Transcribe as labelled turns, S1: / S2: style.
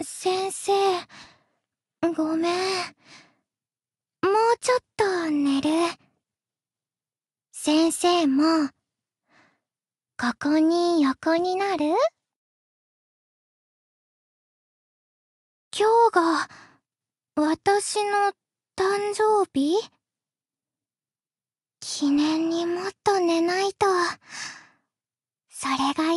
S1: 先生、ごめん。もうちょっと寝る。
S2: 先生も、ここに横になる今日が、私の誕生日記念
S3: に
S4: もっと寝ないと。それが